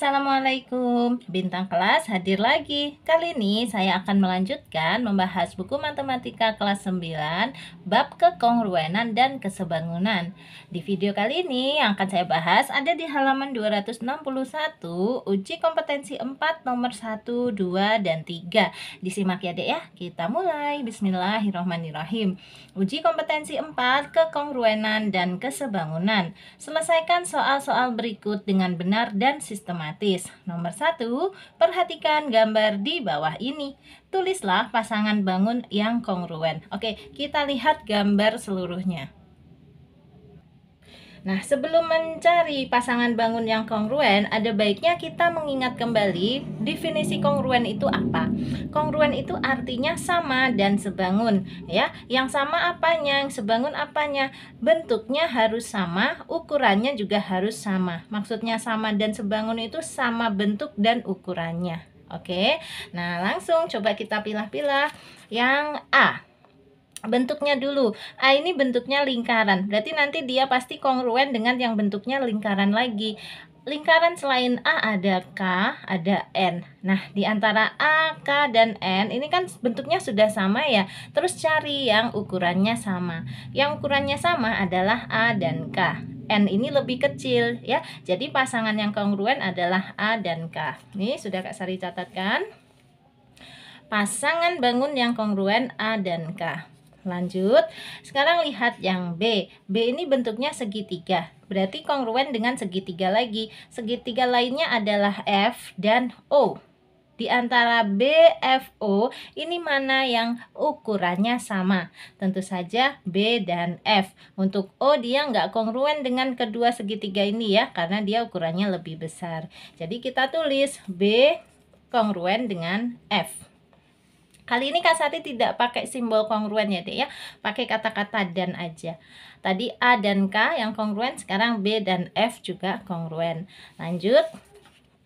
Assalamualaikum Bintang kelas hadir lagi Kali ini saya akan melanjutkan Membahas buku matematika kelas 9 Bab kekongruenan dan kesebangunan Di video kali ini yang akan saya bahas Ada di halaman 261 Uji kompetensi 4 nomor 1, 2, dan 3 Disimak ya dek ya Kita mulai Bismillahirrohmanirrohim Uji kompetensi 4 Kekongruenan dan kesebangunan Selesaikan soal-soal berikut dengan benar dan sistematis otomatis. Nomor satu, perhatikan gambar di bawah ini. Tulislah pasangan bangun yang kongruen. Oke, kita lihat gambar seluruhnya. Nah, sebelum mencari pasangan bangun yang kongruen, ada baiknya kita mengingat kembali definisi kongruen itu apa. Kongruen itu artinya sama dan sebangun, ya. Yang sama apanya, yang sebangun apanya. Bentuknya harus sama, ukurannya juga harus sama. Maksudnya sama dan sebangun itu sama bentuk dan ukurannya. Oke. Nah, langsung coba kita pilih-pilih yang A bentuknya dulu. A ini bentuknya lingkaran. Berarti nanti dia pasti kongruen dengan yang bentuknya lingkaran lagi. Lingkaran selain A ada K, ada N. Nah, di antara A, K, dan N ini kan bentuknya sudah sama ya. Terus cari yang ukurannya sama. Yang ukurannya sama adalah A dan K. N ini lebih kecil ya. Jadi pasangan yang kongruen adalah A dan K. Ini sudah Kak Sari catatkan. Pasangan bangun yang kongruen A dan K. Lanjut, sekarang lihat yang B. B ini bentuknya segitiga, berarti kongruen dengan segitiga lagi. Segitiga lainnya adalah F dan O. Di antara b f o ini mana yang ukurannya sama? Tentu saja B dan F. Untuk O dia nggak kongruen dengan kedua segitiga ini ya, karena dia ukurannya lebih besar. Jadi kita tulis B kongruen dengan F. Kali ini Kak Sati tidak pakai simbol kongruen ya Dek ya, pakai kata-kata dan aja. Tadi A dan K yang kongruen, sekarang B dan F juga kongruen. Lanjut,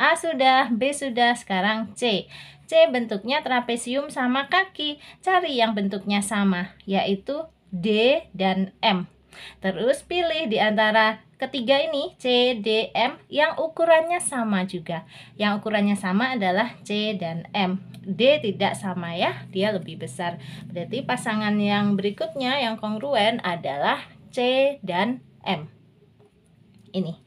A sudah, B sudah, sekarang C. C bentuknya trapesium sama kaki, cari yang bentuknya sama, yaitu D dan M. Terus pilih di antara ketiga ini C, D, M yang ukurannya sama juga. Yang ukurannya sama adalah C dan M. D tidak sama ya, dia lebih besar. Berarti pasangan yang berikutnya yang kongruen adalah C dan M. Ini.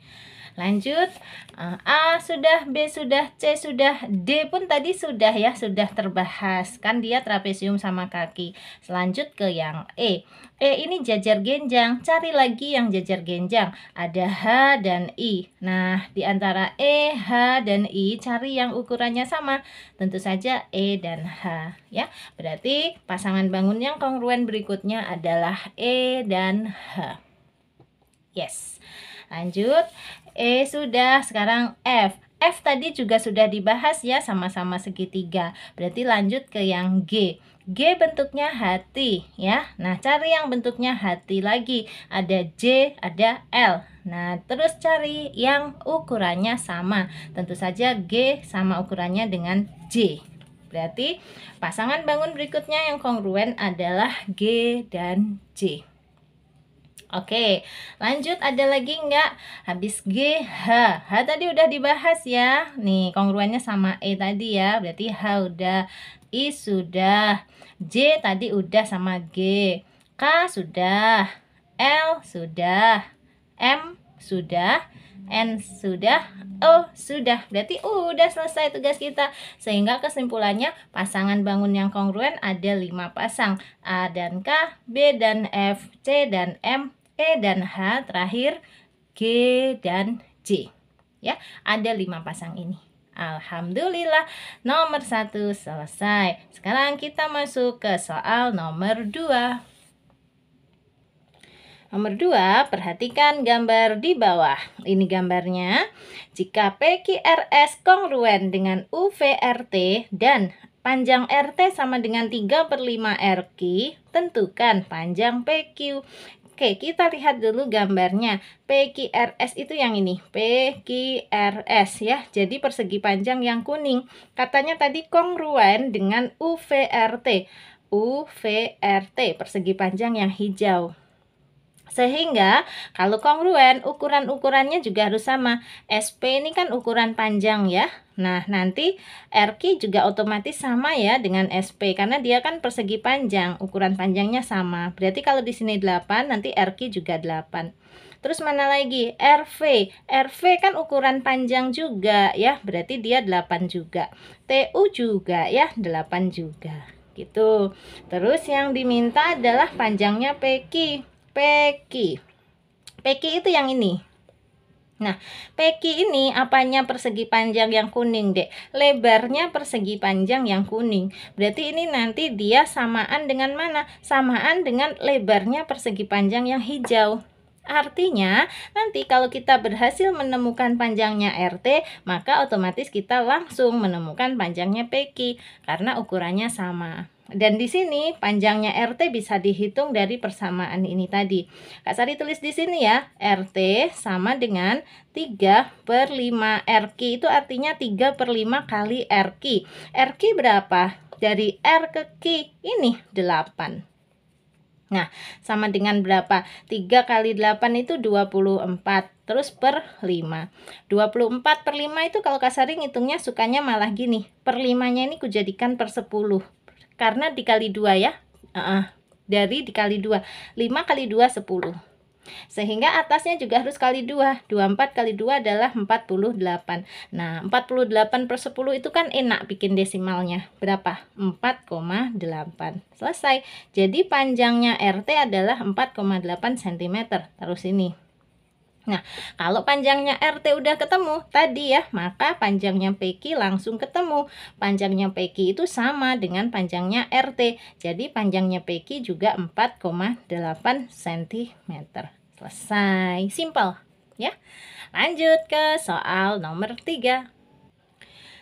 Lanjut. Eh, A sudah, B sudah, C sudah, D pun tadi sudah ya, sudah terbahas. Kan dia trapesium sama kaki. Selanjut ke yang E. E ini jajar genjang. Cari lagi yang jajar genjang. Ada H dan I. Nah, di antara E, H, dan I cari yang ukurannya sama. Tentu saja E dan H. ya. Berarti pasangan bangun yang kongruen berikutnya adalah E dan H. Yes lanjut E sudah sekarang F F tadi juga sudah dibahas ya sama-sama segitiga berarti lanjut ke yang G G bentuknya hati ya. Nah, cari yang bentuknya hati lagi. Ada J, ada L. Nah, terus cari yang ukurannya sama. Tentu saja G sama ukurannya dengan J. Berarti pasangan bangun berikutnya yang kongruen adalah G dan J. Oke, lanjut ada lagi nggak? Habis G, H. H tadi udah dibahas ya. Nih, kongruennya sama E tadi ya. Berarti H udah, I sudah, J tadi udah sama G. K sudah, L sudah, M sudah, N sudah, O sudah. Berarti udah selesai tugas kita. Sehingga kesimpulannya pasangan bangun yang kongruen ada 5 pasang. A dan K, B dan F, C dan M, E dan H, terakhir G dan J. Ya, ada lima pasang ini. Alhamdulillah, nomor satu selesai. Sekarang kita masuk ke soal nomor dua. Nomor 2, perhatikan gambar di bawah. Ini gambarnya. Jika PQRS kongruen dengan UVRT dan panjang RT sama dengan 3 per 5 RQ, tentukan panjang PQ. Oke, kita lihat dulu gambarnya. PQRS itu yang ini, PQRS ya. Jadi persegi panjang yang kuning. Katanya tadi kongruen dengan UVRT. UVRT persegi panjang yang hijau. Sehingga kalau kongruen ukuran-ukurannya juga harus sama. SP ini kan ukuran panjang ya. Nah, nanti RQ juga otomatis sama ya dengan SP karena dia kan persegi panjang, ukuran panjangnya sama. Berarti kalau di sini 8, nanti RQ juga 8. Terus mana lagi? RV. RV kan ukuran panjang juga ya, berarti dia 8 juga. TU juga ya, 8 juga. Gitu. Terus yang diminta adalah panjangnya PQ. Peki. Peki itu yang ini. Nah, peki ini apanya persegi panjang yang kuning, Dek? Lebarnya persegi panjang yang kuning. Berarti ini nanti dia samaan dengan mana? Samaan dengan lebarnya persegi panjang yang hijau. Artinya, nanti kalau kita berhasil menemukan panjangnya RT, maka otomatis kita langsung menemukan panjangnya peki karena ukurannya sama. Dan di sini panjangnya RT bisa dihitung dari persamaan ini tadi. Kak Sari tulis di sini ya, RT sama dengan 3 per 5 RQ. Itu artinya 3 per 5 kali RQ. RQ berapa? Dari R ke Q ini 8. Nah, sama dengan berapa? 3 kali 8 itu 24, terus per 5. 24 per 5 itu kalau Kak Sari ngitungnya sukanya malah gini, per 5-nya ini kujadikan per 10 karena dikali dua ya. Uh -uh. Dari dikali dua 5 kali 2 10. Sehingga atasnya juga harus kali 2. 24 kali 2 adalah 48. Nah, 48 per 10 itu kan enak bikin desimalnya. Berapa? 4,8. Selesai. Jadi panjangnya RT adalah 4,8 cm. Terus ini. Nah, kalau panjangnya RT udah ketemu tadi ya, maka panjangnya PQ langsung ketemu. Panjangnya PQ itu sama dengan panjangnya RT. Jadi panjangnya PQ juga 4,8 cm. Selesai. Simple ya. Lanjut ke soal nomor 3.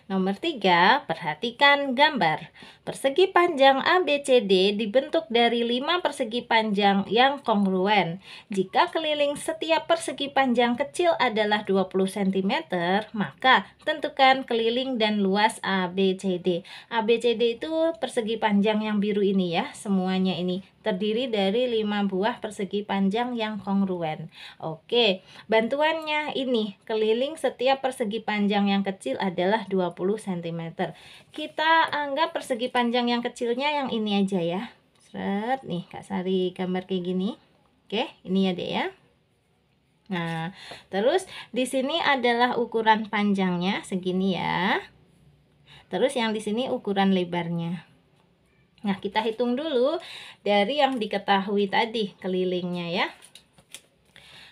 Nomor 3, perhatikan gambar. Persegi panjang ABCD dibentuk dari 5 persegi panjang yang kongruen. Jika keliling setiap persegi panjang kecil adalah 20 cm, maka tentukan keliling dan luas ABCD. ABCD itu persegi panjang yang biru ini ya, semuanya ini terdiri dari 5 buah persegi panjang yang kongruen. Oke, bantuannya ini keliling setiap persegi panjang yang kecil adalah 20 cm. Kita anggap persegi panjang yang kecilnya yang ini aja ya. Seret nih Kak Sari gambar kayak gini. Oke, ini ya Dek ya. Nah, terus di sini adalah ukuran panjangnya segini ya. Terus yang di sini ukuran lebarnya. Nah, kita hitung dulu dari yang diketahui tadi kelilingnya ya.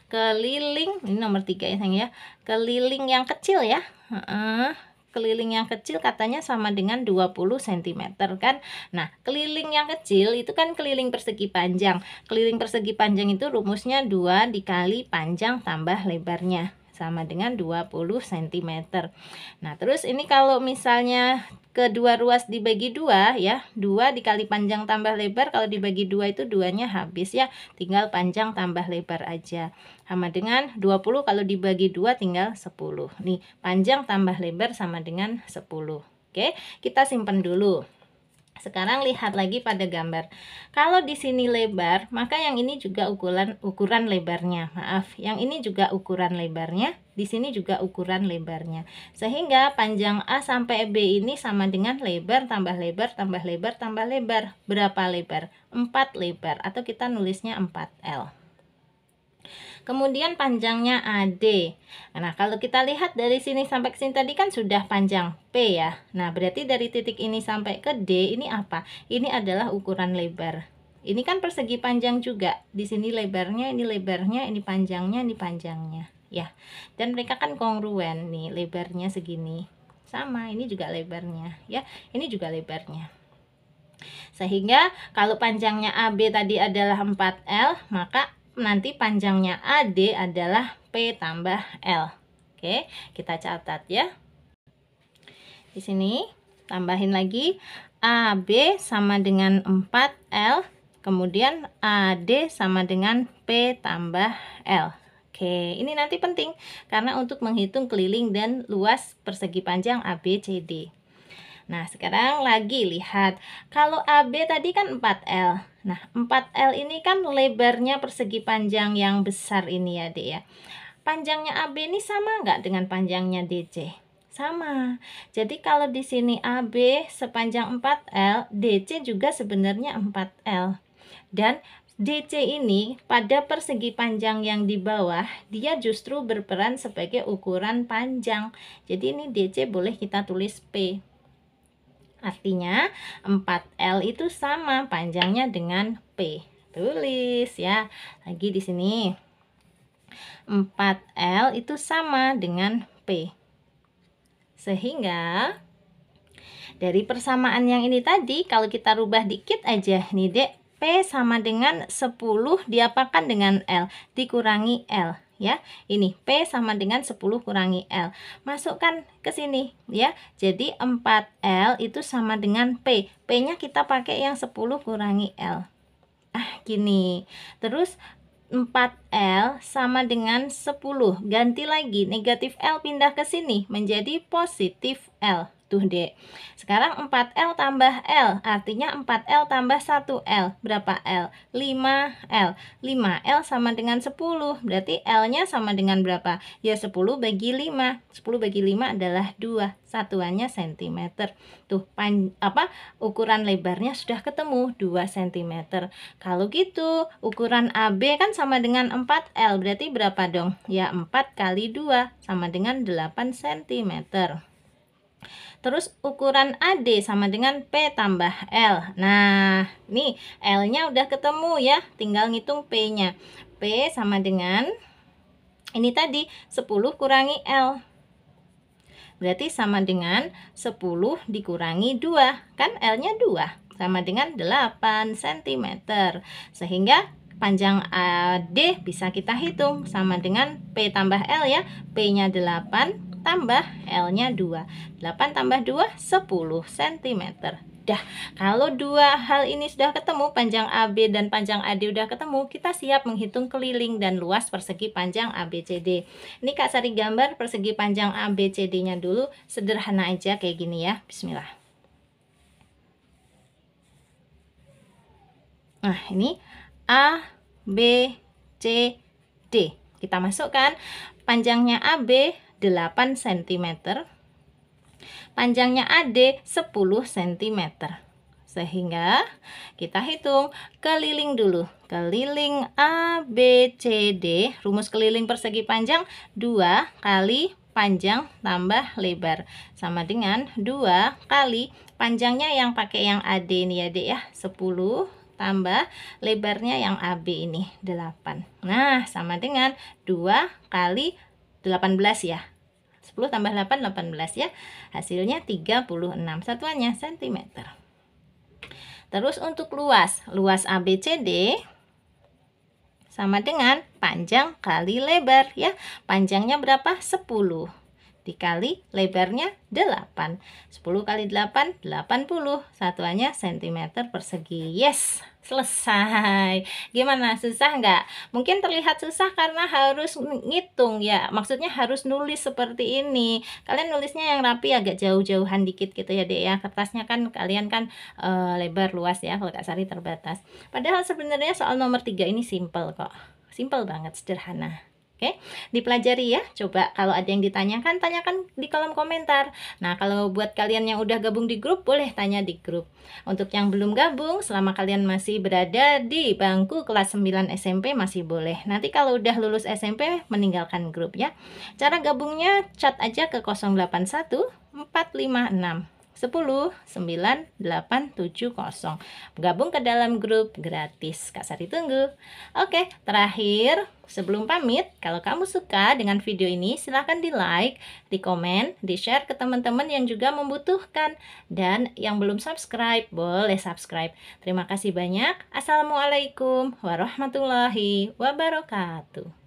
Keliling, ini nomor tiga ya sayang ya. Keliling yang kecil ya. keliling yang kecil katanya sama dengan 20 cm kan. Nah, keliling yang kecil itu kan keliling persegi panjang. Keliling persegi panjang itu rumusnya 2 dikali panjang tambah lebarnya sama dengan 20 cm. Nah, terus ini kalau misalnya kedua ruas dibagi dua ya, dua dikali panjang tambah lebar kalau dibagi dua itu duanya habis ya, tinggal panjang tambah lebar aja. Sama dengan 20 kalau dibagi dua tinggal 10. Nih, panjang tambah lebar sama dengan 10. Oke, kita simpan dulu. Sekarang lihat lagi pada gambar. Kalau di sini lebar, maka yang ini juga ukuran ukuran lebarnya. Maaf, yang ini juga ukuran lebarnya, di sini juga ukuran lebarnya. Sehingga panjang A sampai B ini sama dengan lebar tambah lebar tambah lebar tambah lebar. Berapa lebar? 4 lebar atau kita nulisnya 4L. Kemudian panjangnya AD. Nah, kalau kita lihat dari sini sampai ke sini tadi kan sudah panjang P ya. Nah, berarti dari titik ini sampai ke D ini apa? Ini adalah ukuran lebar. Ini kan persegi panjang juga. Di sini lebarnya, ini lebarnya, ini panjangnya, ini panjangnya. Ya. Dan mereka kan kongruen nih, lebarnya segini. Sama, ini juga lebarnya, ya. Ini juga lebarnya. Sehingga kalau panjangnya AB tadi adalah 4L, maka nanti panjangnya AD adalah P tambah L. Oke, kita catat ya. Di sini tambahin lagi AB sama dengan 4L, kemudian AD sama dengan P tambah L. Oke, ini nanti penting karena untuk menghitung keliling dan luas persegi panjang ABCD. Nah, sekarang lagi lihat. Kalau AB tadi kan 4L. Nah, 4L ini kan lebarnya persegi panjang yang besar ini ya, Dek ya. Panjangnya AB ini sama nggak dengan panjangnya DC? Sama. Jadi kalau di sini AB sepanjang 4L, DC juga sebenarnya 4L. Dan DC ini pada persegi panjang yang di bawah dia justru berperan sebagai ukuran panjang. Jadi ini DC boleh kita tulis P. Artinya 4L itu sama panjangnya dengan P. Tulis ya. Lagi di sini. 4L itu sama dengan P. Sehingga dari persamaan yang ini tadi kalau kita rubah dikit aja nih Dek, P sama dengan 10 diapakan dengan L, dikurangi L ya. Ini P sama dengan 10 kurangi L. Masukkan ke sini ya. Jadi 4L itu sama dengan P. P-nya kita pakai yang 10 kurangi L. Ah, gini. Terus 4L sama dengan 10. Ganti lagi negatif L pindah ke sini menjadi positif L gitu dek sekarang 4L tambah L artinya 4L tambah 1L berapa L? 5L 5L sama dengan 10 berarti L nya sama dengan berapa? ya 10 bagi 5 10 bagi 5 adalah 2 satuannya cm tuh pan, apa ukuran lebarnya sudah ketemu 2 cm kalau gitu ukuran AB kan sama dengan 4L berarti berapa dong? ya 4 kali 2 sama dengan 8 cm Terus ukuran AD sama dengan P tambah L. Nah, nih L-nya udah ketemu ya, tinggal ngitung P-nya. P sama dengan ini tadi 10 kurangi L. Berarti sama dengan 10 dikurangi 2, kan L-nya 2 sama dengan 8 cm. Sehingga panjang AD bisa kita hitung sama dengan P tambah L ya. P-nya 8, tambah L-nya 2. 8 tambah 2, 10 cm. Dah, kalau dua hal ini sudah ketemu, panjang AB dan panjang AD sudah ketemu, kita siap menghitung keliling dan luas persegi panjang ABCD. Ini Kak Sari gambar persegi panjang ABCD-nya dulu, sederhana aja kayak gini ya. Bismillah. Nah, ini A, B, C, D. Kita masukkan panjangnya AB, 8 cm. Panjangnya AD 10 cm. Sehingga kita hitung keliling dulu. Keliling ABCD Rumus keliling persegi panjang 2 kali panjang tambah lebar sama dengan 2 kali panjangnya yang pakai yang AD ini ya dek ya 10 tambah lebarnya yang AB ini 8 nah sama dengan 2 kali 18 ya 10 tambah 8 18 ya hasilnya 36 satuannya cm terus untuk luas luas ABCD sama dengan panjang kali lebar ya panjangnya berapa 10 dikali lebarnya 8. 10 kali 8, 80. Satuannya cm persegi. Yes, selesai. Gimana, susah nggak? Mungkin terlihat susah karena harus ngitung ya. Maksudnya harus nulis seperti ini. Kalian nulisnya yang rapi agak jauh-jauhan dikit gitu ya deh ya. Kertasnya kan kalian kan e, lebar luas ya kalau Kak Sari terbatas. Padahal sebenarnya soal nomor tiga ini simple kok. Simple banget, sederhana. Oke, dipelajari ya. Coba kalau ada yang ditanyakan, tanyakan di kolom komentar. Nah, kalau buat kalian yang udah gabung di grup, boleh tanya di grup. Untuk yang belum gabung, selama kalian masih berada di bangku kelas 9 SMP masih boleh. Nanti kalau udah lulus SMP, meninggalkan grup ya. Cara gabungnya, chat aja ke 081 456 10 9 8 7 0 Gabung ke dalam grup gratis. Kak Sari tunggu. Oke, terakhir sebelum pamit, kalau kamu suka dengan video ini silahkan di like, di komen, di share ke teman-teman yang juga membutuhkan dan yang belum subscribe boleh subscribe. Terima kasih banyak. Assalamualaikum warahmatullahi wabarakatuh.